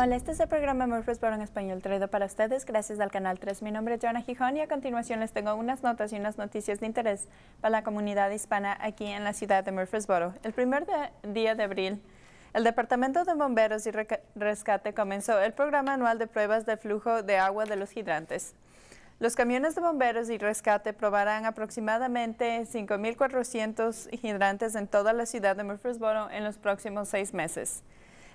Hola, este es el programa Murfreesboro en Español traído para ustedes gracias al Canal 3. Mi nombre es Joana Gijón y a continuación les tengo unas notas y unas noticias de interés para la comunidad hispana aquí en la ciudad de Murfreesboro. El primer día de abril, el Departamento de Bomberos y Rescate comenzó el programa anual de pruebas de flujo de agua de los hidrantes. Los camiones de bomberos y rescate probarán aproximadamente 5.400 hidrantes en toda la ciudad de Murfreesboro en los próximos seis meses.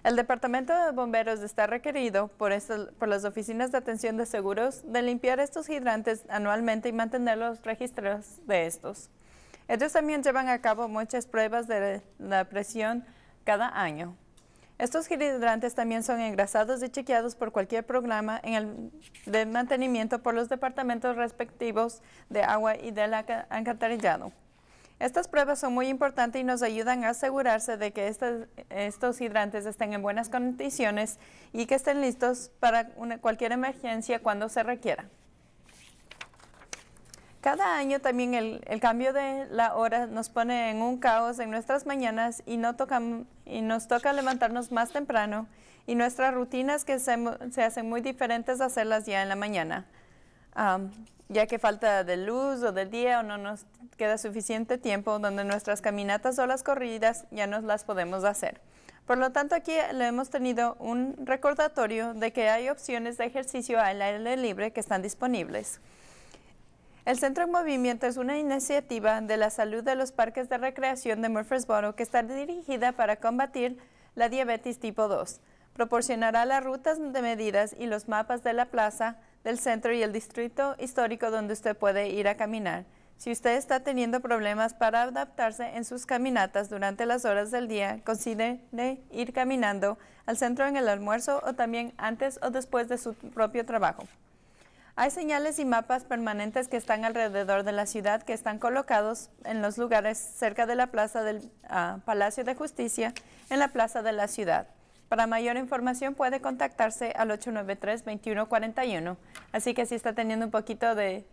El Departamento de Bomberos está requerido por, las oficinas de atención de seguros de limpiar estos hidrantes anualmente y mantener los registros de estos. Ellos también llevan a cabo muchas pruebas de la presión cada año. Estos hidrantes también son engrasados y chequeados por cualquier programa de mantenimiento por los departamentos respectivos de agua y del alcantarillado. Estas pruebas son muy importantes y nos ayudan a asegurarse de que estos hidrantes estén en buenas condiciones y que estén listos para cualquier emergencia cuando se requiera. Cada año también el, cambio de la hora nos pone en un caos en nuestras mañanas y, nos toca levantarnos más temprano y nuestras rutinas que se, hacen muy diferentes de hacerlas ya en la mañana ya que falta de luz o del día o no nos queda suficiente tiempo donde nuestras caminatas o las corridas ya no las podemos hacer. Por lo tanto, aquí le hemos tenido un recordatorio de que hay opciones de ejercicio al aire libre que están disponibles. El Centro en Movimiento es una iniciativa de la salud de los parques de recreación de Murfreesboro que está dirigida para combatir la diabetes tipo 2. Proporcionará las rutas de medidas y los mapas de la plaza, del centro y el distrito histórico donde usted puede ir a caminar. Si usted está teniendo problemas para adaptarse en sus caminatas durante las horas del día, considere ir caminando al centro en el almuerzo o también antes o después de su propio trabajo. Hay señales y mapas permanentes que están alrededor de la ciudad que están colocados en los lugares cerca de la Plaza del ah, Palacio de Justicia, en la Plaza de la Ciudad. Para mayor información puede contactarse al 893-2141. Así que si está teniendo un poquito de,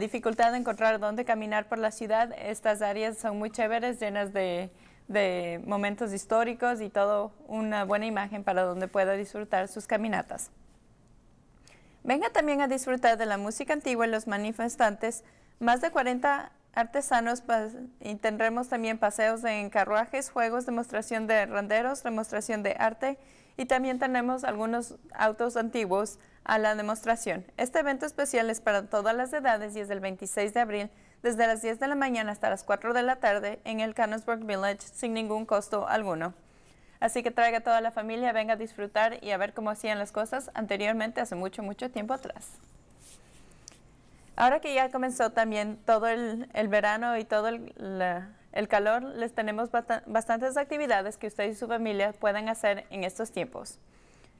dificultad de encontrar dónde caminar por la ciudad, estas áreas son muy chéveres, llenas de, momentos históricos y todo una buena imagen para donde pueda disfrutar sus caminatas. Venga también a disfrutar de la música antigua y los manifestantes. Más de 40 artesanos y tendremos también paseos en carruajes, juegos, demostración de randeros, demostración de arte y también tenemos algunos autos antiguos a la demostración. Este evento especial es para todas las edades y es del 26 de abril desde las 10 de la mañana hasta las 4 de la tarde en el Canonsburg Village sin ningún costo alguno. Así que traiga a toda la familia, venga a disfrutar y a ver cómo hacían las cosas anteriormente hace mucho, mucho tiempo atrás. Ahora que ya comenzó también todo el, verano y todo el, calor, les tenemos bastantes actividades que usted y su familia pueden hacer en estos tiempos.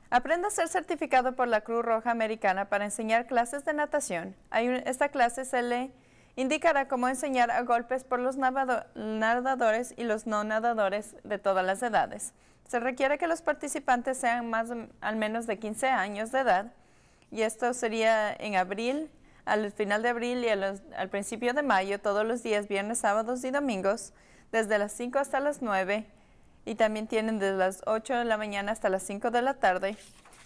Aprenda a ser certificado por la Cruz Roja Americana para enseñar clases de natación. esta clase se le indicará cómo enseñar a golpes por los nadadores y los no nadadores de todas las edades. Se requiere que los participantes sean más al menos de 15 años de edad y esto sería en abril al final de abril y al principio de mayo, todos los días, viernes, sábados y domingos, desde las 5 hasta las 9. Y también tienen desde las 8 de la mañana hasta las 5 de la tarde.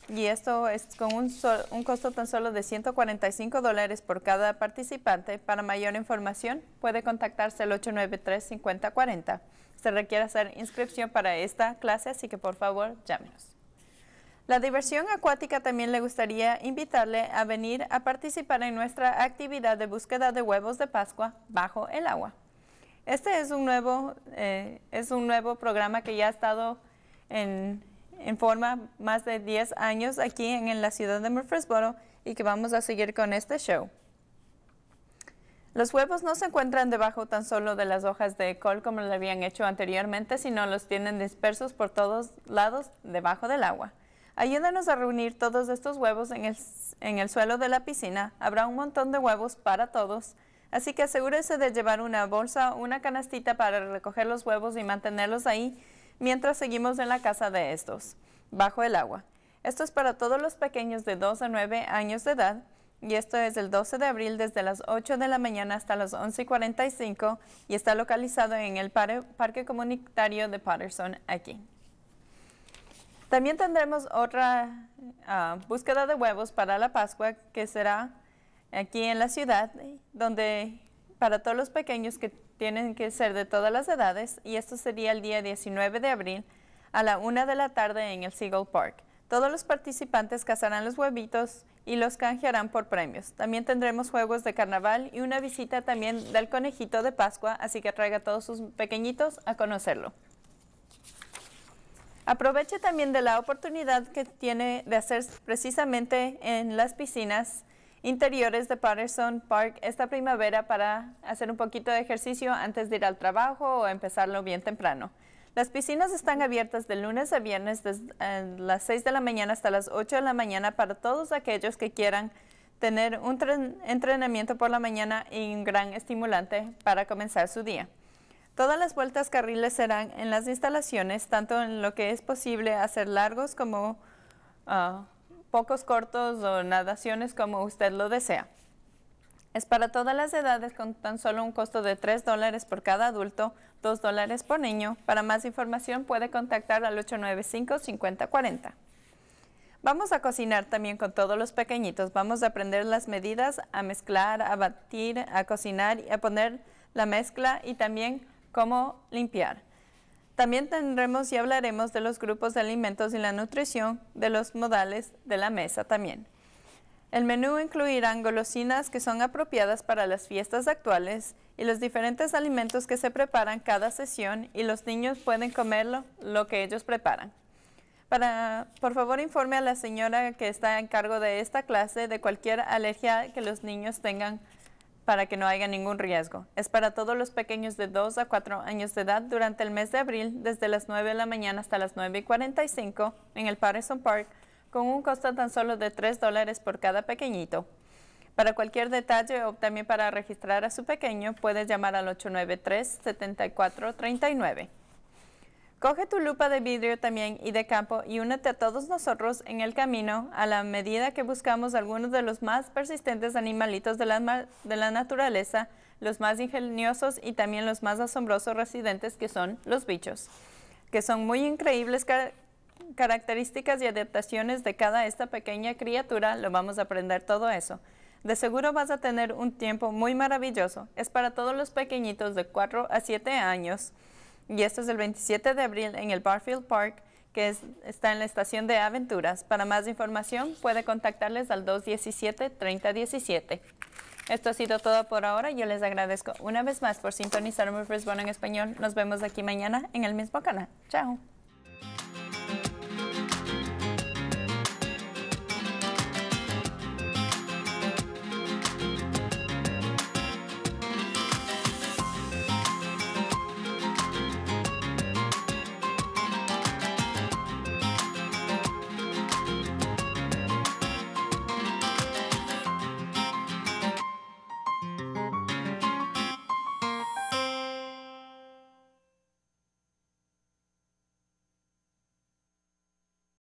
Y esto es con un, un costo tan solo de 145 dólares por cada participante. Para mayor información puede contactarse al 893-5040. Se requiere hacer inscripción para esta clase, así que por favor llámenos. La diversión acuática también le gustaría invitarle a venir a participar en nuestra actividad de búsqueda de huevos de Pascua bajo el agua. Este es un nuevo, eh, es un nuevo programa que ya ha estado en, forma más de 10 años aquí en, la ciudad de Murfreesboro y que vamos a seguir con este show. Los huevos no se encuentran debajo tan solo de las hojas de col como lo habían hecho anteriormente, sino los tienen dispersos por todos lados debajo del agua. Ayúdanos a reunir todos estos huevos en el, suelo de la piscina. Habrá un montón de huevos para todos. Así que asegúrese de llevar una bolsa o una canastita para recoger los huevos y mantenerlos ahí mientras seguimos en la casa de estos, bajo el agua. Esto es para todos los pequeños de 2 a 9 años de edad y esto es el 12 de abril desde las 8 de la mañana hasta las 11.45 y está localizado en el Parque Comunitario de Patterson aquí. También tendremos otra ah, búsqueda de huevos para la Pascua que será aquí en la ciudad, donde para todos los pequeños que tienen que ser de todas las edades, y esto sería el día 19 de abril a la 1 de la tarde en el Seagull Park. Todos los participantes cazarán los huevitos y los canjearán por premios. También tendremos juegos de carnaval y una visita también del conejito de Pascua, así que traiga a todos sus pequeñitos a conocerlo. Aproveche también de la oportunidad que tiene de hacer precisamente en las piscinas interiores de Patterson Park esta primavera para hacer un poquito de ejercicio antes de ir al trabajo o empezarlo bien temprano. Las piscinas están abiertas de lunes a viernes desde eh, las 6 de la mañana hasta las 8 de la mañana para todos aquellos que quieran tener un entrenamiento por la mañana y un gran estimulante para comenzar su día. Todas las vueltas carriles serán en las instalaciones, tanto en lo que es posible hacer largos como ah, pocos cortos o nadaciones como usted lo desea. Es para todas las edades con tan solo un costo de 3 dólares por cada adulto, 2 dólares por niño. Para más información puede contactar al 895-5040. Vamos a cocinar también con todos los pequeñitos. Vamos a aprender las medidas, a mezclar, a batir, a cocinar y a poner la mezcla y también cómo limpiar. También tendremos y hablaremos de los grupos de alimentos y la nutrición, de los modales de la mesa también. El menú incluirá golosinas que son apropiadas para las fiestas actuales y los diferentes alimentos que se preparan cada sesión y los niños pueden comerlo lo que ellos preparan. Para, por favor informe a la señora que está en cargo de esta clase de cualquier alergia que los niños tengan para que no haya ningún riesgo. Es para todos los pequeños de 2 a 4 años de edad durante el mes de abril, desde las 9 de la mañana hasta las 9 y 45 en el Patterson Park, con un costo tan solo de 3 dólares por cada pequeñito. Para cualquier detalle o también para registrar a su pequeño, puedes llamar al 893-7439. Coge tu lupa de vidrio también y de campo y únete a todos nosotros en el camino a la medida que buscamos algunos de los más persistentes animalitos de la, naturaleza, los más ingeniosos y también los más asombrosos residentes que son los bichos, que son muy increíbles características y adaptaciones de cada esta pequeña criatura, lo vamos a aprender todo eso. De seguro vas a tener un tiempo muy maravilloso, es para todos los pequeñitos de 4 a 7 años y esto es el 27 de abril en el Barfield Park, que está en la estación de Aventuras. Para más información puede contactarles al 217-3017. Esto ha sido todo por ahora. Yo les agradezco una vez más por sintonizar fresbono en español. Nos vemos aquí mañana en el mismo canal. Chao.